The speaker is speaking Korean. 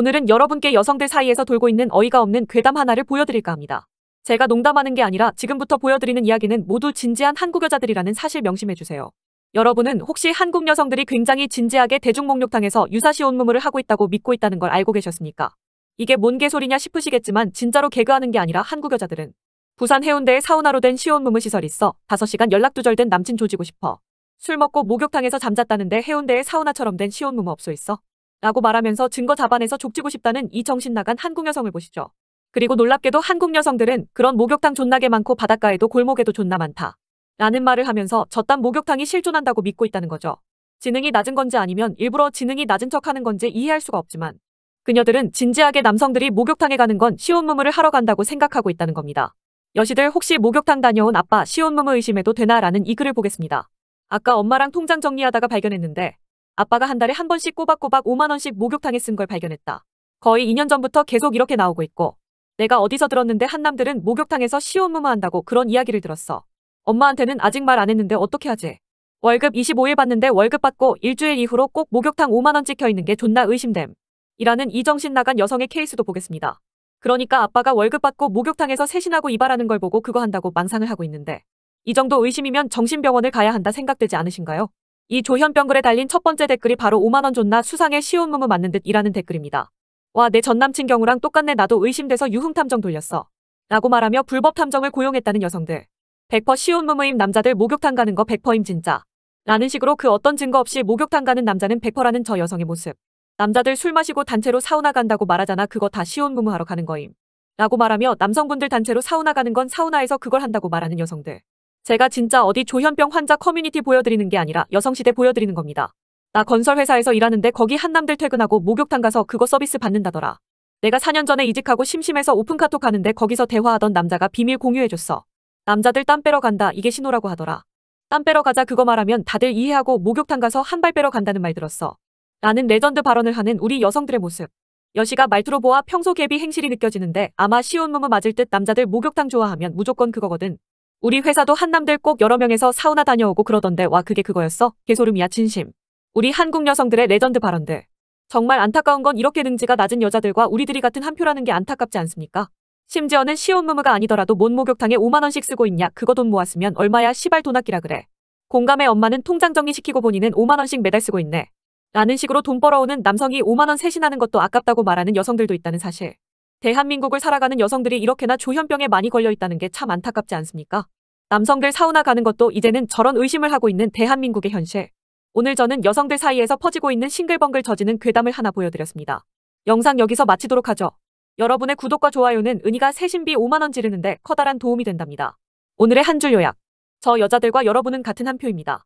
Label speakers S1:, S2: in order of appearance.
S1: 오늘은 여러분께 여성들 사이에서 돌고 있는 어이가 없는 괴담 하나를 보여드릴까 합니다. 제가 농담하는 게 아니라 지금부터 보여드리는 이야기는 모두 진지한 한국 여자들이라는 사실 명심해주세요. 여러분은 혹시 한국 여성들이 굉장히 진지하게 대중목욕탕에서 유사시 온몸을 하고 있다고 믿고 있다는 걸 알고 계셨습니까? 이게 뭔 개소리냐 싶으시겠지만 진짜로 개그하는 게 아니라 한국 여자들은 부산 해운대에 사우나로 된 시온무무 시설이 있어 5시간 연락 두절된 남친 조지고 싶어 술 먹고 목욕탕에서 잠잤다는데 해운대에 사우나처럼 된 시온무무 업소 있어 라고 말하면서 증거 잡아내서 족치고 싶다는 이 정신 나간 한국 여성을 보시죠. 그리고 놀랍게도 한국 여성들은 그런 목욕탕 존나게 많고 바닷가에도 골목에도 존나 많다. 라는 말을 하면서 저딴 목욕탕이 실존한다고 믿고 있다는 거죠. 지능이 낮은 건지 아니면 일부러 지능이 낮은 척 하는 건지 이해할 수가 없지만 그녀들은 진지하게 남성들이 목욕탕에 가는 건 시온무무를 하러 간다고 생각하고 있다는 겁니다. 여시들 혹시 목욕탕 다녀온 아빠 시온무무 의심해도 되나 라는 이 글을 보겠습니다. 아까 엄마랑 통장 정리하다가 발견했는데 아빠가 한 달에 한 번씩 꼬박꼬박 5만원씩 목욕탕에 쓴 걸 발견했다. 거의 2년 전부터 계속 이렇게 나오고 있고 내가 어디서 들었는데 한남들은 목욕탕에서 시온무무한다고 그런 이야기를 들었어. 엄마한테는 아직 말 안 했는데 어떻게 하지? 월급 25일 받는데 월급 받고 일주일 이후로 꼭 목욕탕 5만원 찍혀있는 게 존나 의심됨. 이라는 이정신 나간 여성의 케이스도 보겠습니다. 그러니까 아빠가 월급 받고 목욕탕에서 세신하고 이발하는 걸 보고 그거 한다고 망상을 하고 있는데 이 정도 의심이면 정신병원을 가야 한다 생각되지 않으신가요? 이 조현병 글에 달린 첫 번째 댓글이 바로 5만원 존나 수상해 시온 무무 맞는 듯 이라는 댓글입니다. 와 내 전남친 경우랑 똑같네 나도 의심돼서 유흥탐정 돌렸어. 라고 말하며 불법 탐정을 고용했다는 여성들. 100% 쉬운 무무임 남자들 목욕탕 가는 거 100%임 진짜. 라는 식으로 그 어떤 증거 없이 목욕탕 가는 남자는 100%라는 저 여성의 모습. 남자들 술 마시고 단체로 사우나 간다고 말하잖아 그거 다시온 무무하러 가는 거임. 라고 말하며 남성분들 단체로 사우나 가는 건 사우나에서 그걸 한다고 말하는 여성들. 제가 진짜 어디 조현병 환자 커뮤니티 보여드리는 게 아니라 여성시대 보여드리는 겁니다. 나 건설회사에서 일하는데 거기 한남들 퇴근하고 목욕탕 가서 그거 서비스 받는다더라. 내가 4년 전에 이직하고 심심해서 오픈카톡 하는데 거기서 대화하던 남자가 비밀 공유해줬어. 남자들 땀 빼러 간다 이게 신호라고 하더라. 땀 빼러 가자 그거 말하면 다들 이해하고 목욕탕 가서 한 발 빼러 간다는 말 들었어. 라는 레전드 발언을 하는 우리 여성들의 모습. 여시가 말투로 보아 평소 개비 행실이 느껴지는데 아마 시온몸무 맞을 듯 남자들 목욕탕 좋아하면 무조건 그거거든. 우리 회사도 한남들 꼭 여러 명에서 사우나 다녀오고 그러던데 와 그게 그거였어? 개소름이야 진심. 우리 한국 여성들의 레전드 발언들. 정말 안타까운 건 이렇게 능지가 낮은 여자들과 우리들이 같은 한 표라는 게 안타깝지 않습니까? 심지어는 시온무무가 아니더라도 못 목욕탕에 5만원씩 쓰고 있냐 그거 돈 모았으면 얼마야 시발 돈 아끼라 그래. 공감의 엄마는 통장 정리시키고 본인은 5만원씩 매달 쓰고 있네. 라는 식으로 돈 벌어오는 남성이 5만원 세신하는 것도 아깝다고 말하는 여성들도 있다는 사실. 대한민국을 살아가는 여성들이 이렇게나 조현병에 많이 걸려 있다는 게 참 안타깝지 않습니까? 남성들 사우나 가는 것도 이제는 저런 의심을 하고 있는 대한민국의 현실. 오늘 저는 여성들 사이에서 퍼지고 있는 싱글벙글 저지는 괴담을 하나 보여드렸습니다. 영상 여기서 마치도록 하죠. 여러분의 구독과 좋아요는 은희가 세신비 5만원 지르는데 커다란 도움이 된답니다. 오늘의 한 줄 요약. 저 여자들과 여러분은 같은 한 표입니다.